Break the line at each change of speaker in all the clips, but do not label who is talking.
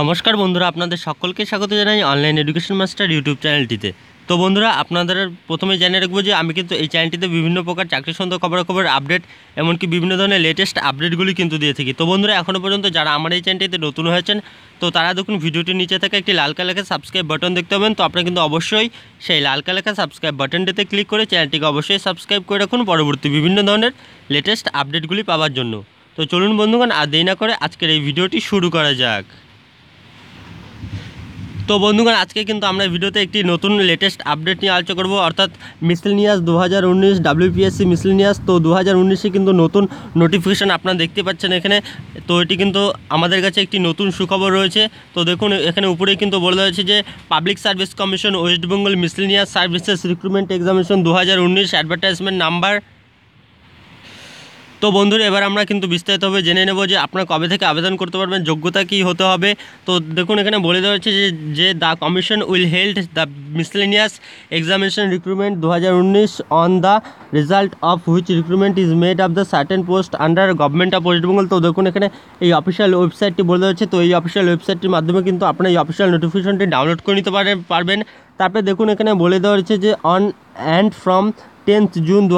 নমস্কার বন্ধুরা আপনাদের সকলকে স্বাগত জানাই অনলাইন এডুকেশন মাস্টার ইউটিউব চ্যানেলটিতে তো বন্ধুরা আপনাদের প্রথমে জানিয়ে রাখবো যে আমি কিন্তু এই চ্যানেলটিতে বিভিন্ন প্রকার চাকরি সন্ধ্যা খবরাখবর আপডেট এমনকি বিভিন্ন ধরনের লেটেস্ট আপডেটগুলি কিন্তু দিয়ে থাকি তো বন্ধুরা এখনও পর্যন্ত যারা আমার এই চ্যানেলটিতে নতুন হয়েছেন তো তারা দেখুন ভিডিওটির নিচে থেকে একটি লাল কালাকে সাবস্ক্রাইব বাটন দেখতে পাবেন তো আপনারা কিন্তু অবশ্যই সেই লাল কালাকে সাবস্ক্রাইব বাটনটিতে ক্লিক করে চ্যানেলটিকে অবশ্যই সাবস্ক্রাইব করে রাখুন পরবর্তী বিভিন্ন ধরনের লেটেস্ট আপডেটগুলি পাওয়ার জন্য তো চলুন বন্ধুগণ আর দেরি না করে আজকের এই ভিডিওটি শুরু করা যাক তো বন্ধুগণ আজকে কিন্তু আমরা ভিডিওতে একটি নতুন লেটেস্ট আপডেট নিয়ে আলোচনা করবো অর্থাৎ মিসলিনিয়াস দু হাজার উনিশ ডাব্লিউপিএসসি মিসলিনিয়াস তো দু হাজার উনিশে কিন্তু নতুন নোটিফিকেশান আপনারা দেখতে পাচ্ছেন এখানে তো এটি কিন্তু আমাদের কাছে একটি নতুন সুখবর রয়েছে তো দেখুন এখানে উপরে কিন্তু বলে রয়েছে যে public service commission West Bengal miscellaneous services recruitment examination দু হাজার উনিশ অ্যাডভার্টাইজমেন্ট নাম্বার তো বন্ধুরা এবার আমরা কিন্তু বিস্তারিতভাবে জেনে নেব যে আপনার কবে থেকে আবেদন করতে পারবেন যোগ্যতা কী হতে হবে তো দেখুন এখানে বলে দেওয়া হচ্ছে যে যে the commission will held the miscellaneous examination recruitment দু on the result of which recruitment is made of the certain post under government of West Bengal তো দেখুন এখানে এই অফিসিয়াল ওয়েবসাইটটি বলে দেওয়া হচ্ছে তো এই অফিসিয়াল ওয়েবসাইটটির মাধ্যমে কিন্তু আপনারা এই অফিসিয়াল নোটিফিকেশনটি ডাউনলোড করে নিতে পারবেন তারপরে দেখুন এখানে বলে দেওয়া হচ্ছে যে on and from tenth June দু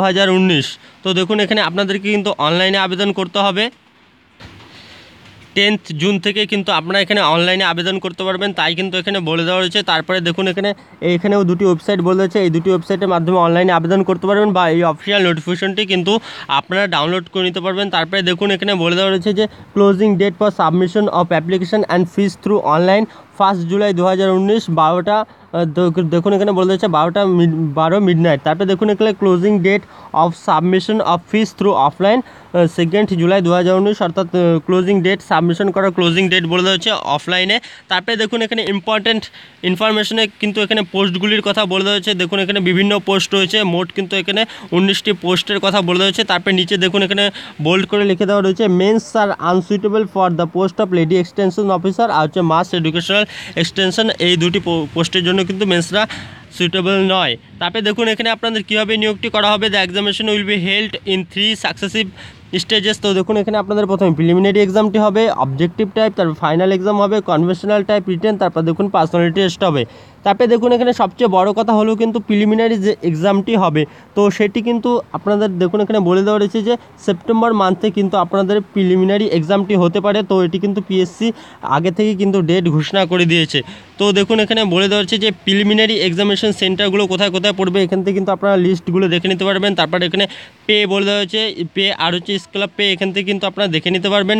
তো দেখুন এখানে আপনাদেরকে কিন্তু অনলাইনে আবেদন করতে হবে টেন্থ জুন থেকে কিন্তু আপনারা এখানে অনলাইনে আবেদন করতে পারবেন তাই কিন্তু এখানে বলে দেওয়া রয়েছে তারপরে দেখুন এখানে এখানেও দুটি ওয়েবসাইট বলে রয়েছে এই দুটি ওয়েবসাইটের মাধ্যমে অনলাইনে আবেদন করতে পারবেন বা এই অফিসিয়াল নোটিফিকেশনটি কিন্তু আপনারা ডাউনলোড করে নিতে পারবেন তারপরে দেখুন এখানে বলে দেওয়া রয়েছে যে closing date for submission of application and fees through online first July দু হাজার উনিশ বারোটা দেখুন এখানে বলে দিচ্ছে বারোটা মিড বারো মিড নাইট তারপরে দেখুন এখানে closing date of submission of fees through offline second July দু হাজার উনিশ অর্থাৎ ক্লোজিং ডেট সাবমিশন করার ক্লোজিং ডেট বলে দেওয়া হচ্ছে অফলাইনে তারপরে দেখুন এখানে ইম্পর্টেন্ট ইনফরমেশনে কিন্তু এখানে পোস্টগুলির কথা বলে দেওয়া হয়েছে দেখুন এখানে বিভিন্ন পোস্ট রয়েছে মোট কিন্তু এখানে উনিশটি পোস্টের কথা বলে দেওয়া হয়েছে তারপরে নিচে দেখুন এখানে বোল্ড করে লিখে দেওয়া রয়েছে men's are unsuitable for the post of lady extension officer আর হচ্ছে মাস এডুকেশনাল এক্সটেনশন এই দুটি পোস্টের জন্য কিন্তু মেন্সরা সুইটেবল নয় তারপরে দেখুন এখানে আপনাদের কীভাবে নিয়োগটি করা হবে the examination will be held in three successive stages তো দেখুন এখানে আপনাদের প্রথমে প্রিলিমিনারি এক্সামটি হবে অবজেক্টিভ টাইপ তারপর ফাইনাল এক্সাম হবে কনভেনশনাল টাইপ রিটেন তারপর দেখুন পার্সোনালিটি টেস্ট হবে তারপরে দেখুন এখানে সবচেয়ে বড় কথা হলো কিন্তু প্রিলিমিনারি যে এক্সামটি হবে তো সেটি কিন্তু আপনাদের দেখুন এখানে বলে দেওয়া রয়েছে যে সেপ্টেম্বর মান্থে কিন্তু আপনাদের প্রিলিমিনারি এক্সামটি হতে পারে তো এটি কিন্তু পিএসসি আগে থেকে কিন্তু ডেট ঘোষণা করে দিয়েছে তো দেখুন এখানে বলে দেওয়া হচ্ছে যে প্রিলিমিনারি এক্সামিনেশন সেন্টারগুলো কোথায় কোথায় পড়বে এখান থেকে কিন্তু আপনারা লিস্টগুলো দেখে নিতে পারবেন তারপর এখানে পে বলে দেওয়া হয়েছে পে আর হচ্ছে স্কেল পে এখান থেকে কিন্তু আপনারা দেখে নিতে পারবেন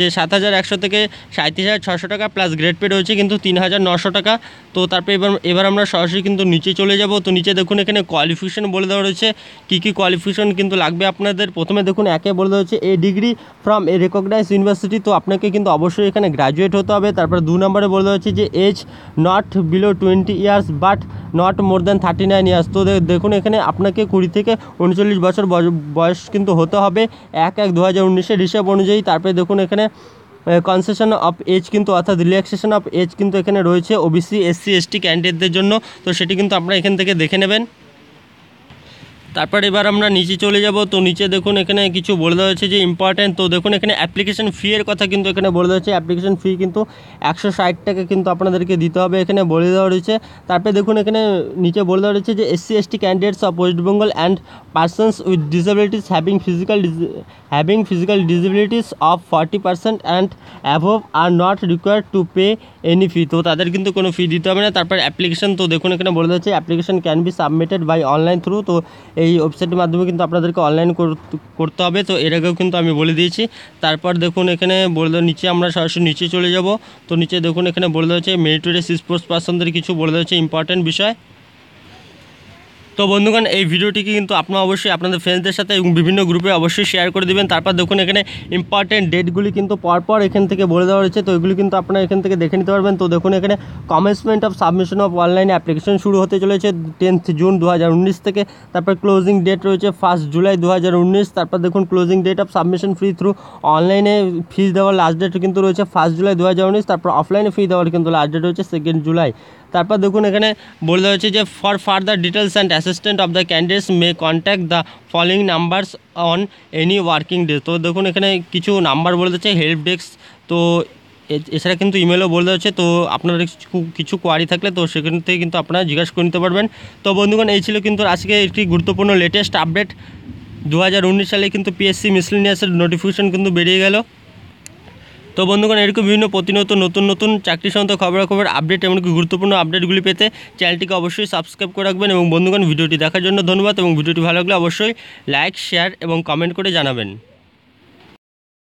যে সাত হাজার একশো থেকে সাঁত্রিশ হাজার ছশো টাকা প্লাস গ্রেড পে রয়েছে কিন্তু তিন হাজার নশো টাকা তো তারপরে এবার এবার আমরা সরাসরি কিন্তু নিচে চলে যাব তো নিচে দেখুন এখানে কোয়ালিফিকেশন বলে দেওয়া রয়েছে কী কী কোয়ালিফিকেশন কিন্তু লাগবে আপনাদের প্রথমে দেখুন একে বলে দেওয়া হচ্ছে a degree from a recognise university তো আপনাকে কিন্তু অবশ্যই এখানে গ্র্যাজুয়েট হতে হবে তারপর দু নম্বরে বলে দেওয়া হচ্ছে যে age not below twenty years but not more than thirty nine years তো দেখুন এখানে আপনাকে কুড়ি থেকে উনচল্লিশ বছর বয়স কিন্তু হতে হবে এক এক দু হাজার উনিশের হিসাব অনুযায়ী তারপরে দেখুন এখানে কনসেশন অফ এজ কিন্তু অর্থাৎ রিল্যাক্সেশন অফ এজ কিন্তু এখানে রয়েছে ওবিসি এসসি এসটি ক্যান্ডিডেটদের জন্য তো সেটি কিন্তু আপনারা এখান থেকে দেখে নেবেন তারপর এবার আমরা নিচে চলে যাব তো নিচে দেখুন এখানে কিছু বলে দেওয়া হয়েছে যে ইম্পর্ট্যান্ট তো দেখুন এখানে অ্যাপ্লিকেশন ফি এর কথা কিন্তু এখানে বলে দেওয়া হয়েছে অ্যাপ্লিকেশন ফি কিন্তু একশো ষাট টাকা কিন্তু আপনাদেরকে দিতে হবে এখানে বলে দেওয়া রয়েছে তারপরে দেখুন এখানে নিচে বলে দেওয়া রয়েছে যে SC ST candidates of West Bengal and persons with disabilities having physical having physical disabilities of forty percent and above are not required to pay any fee তো তাদের কিন্তু কোনো ফি দিতে হবে না তারপর অ্যাপ্লিকেশন তো দেখুন এখানে বলে দেওয়া হচ্ছে application can be submitted by online through তো এই ওয়েবসাইটের মাধ্যমে কিন্তু আপনাদেরকে অনলাইন করতে হবে তো এর আগেও কিন্তু আমি বলে দিয়েছি তারপর দেখুন এখানে বলে দেওয়া নিচে আমরা সরাসরি নিচে চলে যাব তো নিচে দেখুন এখানে বলে দেওয়া হচ্ছে মেরিটোরিয়াস স্পোর্টস পার্সনদের কিছু বলে দেওয়া হচ্ছে ইম্পর্ট্যান্ট বিষয় তো বন্ধুগণ এই ভিডিওটিকে কিন্তু আপনারা অবশ্যই আপনাদের ফ্রেন্ডসদের সাথে এবং বিভিন্ন গ্রুপে অবশ্যই শেয়ার করে দেবেন তারপর দেখুন এখানে ইম্পর্টেন্ট ডেটগুলি কিন্তু পরপর এখান থেকে বলে দেওয়া হয়েছে তো এগুলি কিন্তু আপনারা এখান থেকে দেখে নিতে পারবেন তো দেখুন এখানে commencement of submission of online application শুরু হতে চলেছে টেন্থ জুন দু থেকে তারপর ক্লোজিং ডেট রয়েছে ফার্স্ট জুলাই দু তারপর দেখুন closing date of submission free through অনলাইনে ফিজ দেওয়ার লাস্ট ডেট কিন্তু রয়েছে ফার্স্ট জুলাই দু তারপর অফলাইনে ফি দেওয়ার কিন্তু লাস্ট ডেট রয়েছে সেকেন্ড জুলাই তারপর দেখুন এখানে বলে দেওয়া হয়েছে যে for further details and assistant of the candidates may contact the following numbers on any working day তো দেখুন এখানে কিছু নাম্বার বলে দিচ্ছে হেল্প ডেস্ক তো এছাড়া কিন্তু ইমেলও বলে দেওয়া হচ্ছে তো আপনার কিছু কোয়ারি থাকলে তো সেখান থেকে কিন্তু আপনারা জিজ্ঞাসা করে নিতে পারবেন তো বন্ধুগণ এই ছিল কিন্তু আজকে একটি গুরুত্বপূর্ণ লেটেস্ট আপডেট দু সালে কিন্তু পিএসসি মিসলিনিয়াসের নোটিফিকেশন কিন্তু বেরিয়ে গেল তো বন্ধুগণ এরকম বিভিন্ন প্রতিনিয়ত নতুন নতুন চাকরি সংক্রান্ত খবরাখবর আপডেট এমনকি গুরুত্বপূর্ণ আপডেটগুলি পেতে চ্যানেলটিকে অবশ্যই সাবস্ক্রাইব করে রাখবেন এবং বন্ধুগণ ভিডিওটি দেখার জন্য ধন্যবাদ এবং ভিডিওটি ভালো লাগলে অবশ্যই লাইক শেয়ার এবং কমেন্ট করে জানাবেন